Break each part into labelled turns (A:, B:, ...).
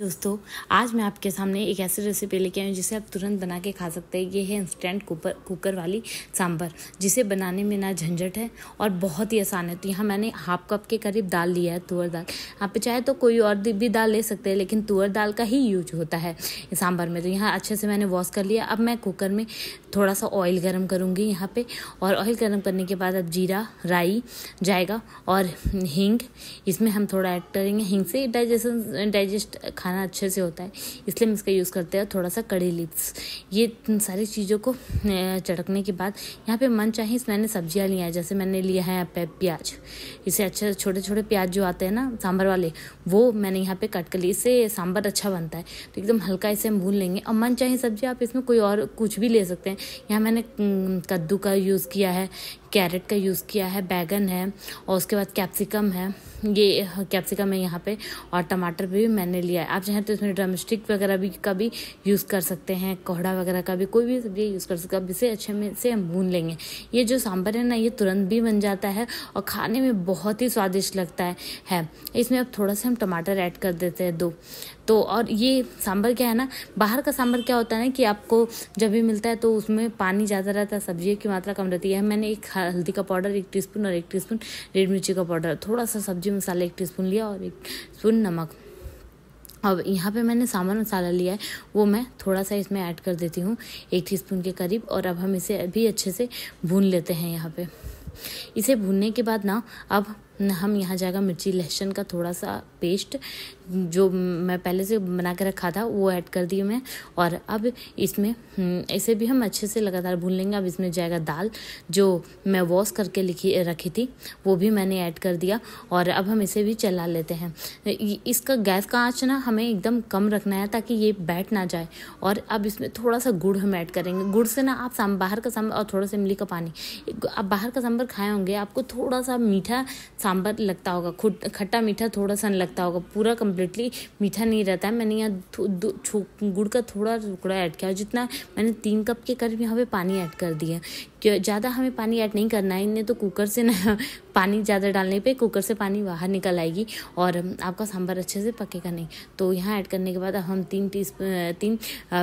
A: दोस्तों आज मैं आपके सामने एक ऐसी रेसिपी लेके आई हूँ जिसे आप तुरंत बना के खा सकते हैं ये है इंस्टेंट कुकर कुकर वाली सांभर जिसे बनाने में ना झंझट है और बहुत ही आसान है तो यहाँ मैंने हाफ कप के करीब दाल लिया है तुअर दाल आप चाहे तो कोई और भी दाल ले सकते हैं लेकिन तुअर दाल का ही यूज होता है सांभर में तो यहाँ अच्छे से मैंने वॉश कर लिया अब मैं कुकर में थोड़ा सा ऑयल गर्म करूँगी यहाँ पर और ऑयल गर्म करने के बाद अब जीरा राई जाएगा और हींग इसमें हम थोड़ा ऐड करेंगे हींग से डाइजेशन डाइजेस्ट खाना अच्छे से होता है इसलिए हम इसका यूज़ करते हैं थोड़ा सा कड़ी लिप्स ये सारी चीज़ों को चटकने के बाद यहाँ पे मन चाहे मैंने सब्जियाँ लिया है जैसे मैंने लिया है यहाँ पे प्याज इसे अच्छे छोटे छोटे प्याज जो आते हैं ना सांभर वाले वो मैंने यहाँ पर कट कर लिए इससे सांभर अच्छा बनता है तो एकदम हल्का इसे हम भून लेंगे और मन चाहे सब्जी आप इसमें कोई और कुछ भी ले सकते हैं यहाँ मैंने कद्दू का यूज़ किया है कैरेट का यूज़ किया है बैगन है और उसके बाद कैप्सिकम है ये कैप्सिकम है यहाँ पे और टमाटर भी मैंने लिया है आप चाहें तो इसमें ड्रमस्टिक वगैरह भी का भी यूज़ कर सकते हैं कोहड़ा वगैरह का भी कोई भी सब्जी यूज़ कर सकते हैं इसे अच्छे में से हम भून लेंगे ये जो सांभर है ना ये तुरंत भी बन जाता है और खाने में बहुत ही स्वादिष्ट लगता है, है। इसमें अब थोड़ा सा हम टमाटर ऐड कर देते हैं दो तो और ये सांभर क्या है ना बाहर का सांभर क्या होता है ना कि आपको जब भी मिलता है तो उसमें पानी ज़्यादा रहता है सब्जियों की मात्रा कम रहती है मैंने एक हल्दी का पाउडर एक टीस्पून और एक टीस्पून रेड मिर्ची का पाउडर थोड़ा सा सब्जी मसाला एक टीस्पून लिया और एक स्पून नमक अब यहाँ पे मैंने सामान मसाला लिया है वो मैं थोड़ा सा इसमें ऐड कर देती हूँ एक टीस्पून के करीब और अब हम इसे भी अच्छे से भून लेते हैं यहाँ पे इसे भूनने के बाद ना अब हम यहाँ जाएगा मिर्ची लहसुन का थोड़ा सा पेस्ट जो मैं पहले से बना के रखा था वो ऐड कर दिए मैं और अब इसमें हम्म, इसे भी हम अच्छे से लगातार भून लेंगे अब इसमें जाएगा दाल जो मैं वॉश करके लिखी रखी थी वो भी मैंने ऐड कर दिया और अब हम इसे भी चला लेते हैं इसका गैस का आँच ना हमें एकदम कम रखना है ताकि ये बैठ ना जाए और अब इसमें थोड़ा सा गुड़ हम ऐड करेंगे गुड़ से ना आप साम बाहर का सांबर और थोड़ा सा इमली का पानी आप बाहर का सांभर खाए होंगे आपको थोड़ा सा मीठा सांभर लगता होगा खुद खट्टा मीठा थोड़ा सा लगता लगता होगा पूरा कम्प्लीटली मीठा नहीं रहता है मैंने यहाँ गुड़ का थोड़ा टुकड़ा ऐड किया जितना मैंने तीन कप के करीब यहाँ पे पानी ऐड कर दिया ज़्यादा हमें पानी ऐड नहीं करना है इनने तो कुकर से ना पानी ज़्यादा डालने पे कुकर से पानी बाहर निकल आएगी और आपका सांभर अच्छे से पकेगा नहीं तो यहाँ ऐड करने के बाद हम तीन टी तीन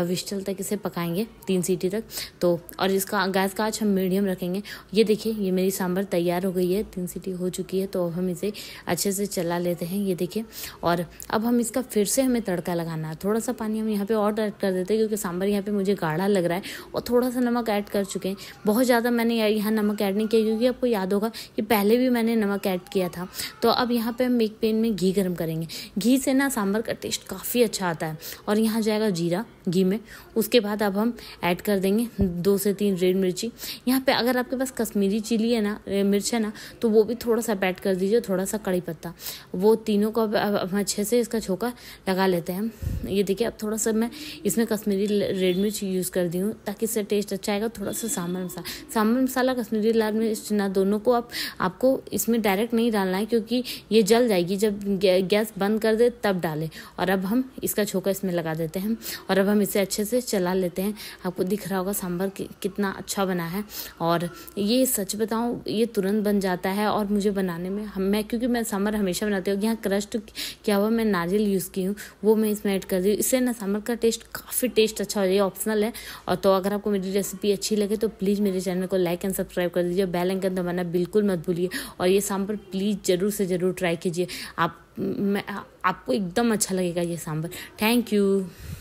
A: विस्टल तक इसे पकाएंगे तीन सीटी तक तो और इसका गैस का आज हम मीडियम रखेंगे ये देखिए ये मेरी सांभर तैयार हो गई है तीन सीटी हो चुकी है तो अब हम इसे अच्छे से चला लेते हैं ये देखिए और अब हम इसका फिर से हमें तड़का लगाना है थोड़ा सा पानी हम यहाँ पर और ऐड कर देते हैं क्योंकि सांभर यहाँ पर मुझे गाढ़ा लग रहा है और थोड़ा सा नमक ऐड कर चुके हैं बहुत ज़्यादा मैंने यहाँ नमक ऐड नहीं किया क्योंकि आपको याद होगा कि पहले भी मैंने नमक ऐड किया था तो अब यहाँ पे हम एक पेन में घी गर्म करेंगे घी से ना सांभर का टेस्ट काफ़ी अच्छा आता है और यहाँ जाएगा जीरा घी में उसके बाद अब हम ऐड कर देंगे दो से तीन रेड मिर्ची यहाँ पे अगर आपके पास कश्मीरी चिली है ना मिर्च है ना तो वो भी थोड़ा सा ऐड कर दीजिए थोड़ा सा कड़ी पत्ता वो तीनों को अब हम अच्छे से इसका छोका लगा लेते हैं ये देखिए अब थोड़ा सा मैं इसमें कश्मीरी रेड मिर्च यूज़ कर दी हूँ ताकि इससे टेस्ट अच्छा आएगा थोड़ा सा सांभर मसाला सांभर मसाला कश्मीरी लाल मिर्च ना दोनों को आप आपको इसमें डायरेक्ट नहीं डालना है क्योंकि ये जल जाएगी जब गैस बंद कर दे तब डालें और अब हम इसका छोका इसमें लगा देते हैं और अब हम इसे अच्छे से चला लेते हैं आपको दिख रहा होगा सांभर कितना अच्छा बना है और ये सच बताऊँ ये तुरंत बन जाता है और मुझे बनाने में हम मैं क्योंकि मैं सांभर हमेशा बनाती हूँ यहाँ क्रस्ट क्या हुआ मैं नारियल यूज़ की हूँ वो मैं इसमें ऐड कर दी इससे ना सांभर का टेस्ट काफ़ी टेस्ट अच्छा हो जाए ऑप्शनल है और तो अगर आपको मेरी रेसिपी अच्छी लगे तो प्लीज़ मेरे चैनल को लाइक एंड सब्सक्राइब कर दीजिए बेल आइकन दबाना बिल्कुल मत भूलिए और ये सांभर प्लीज़ ज़रूर से ज़रूर ट्राई कीजिए आप मैं आपको एकदम अच्छा लगेगा ये सांभर थैंक यू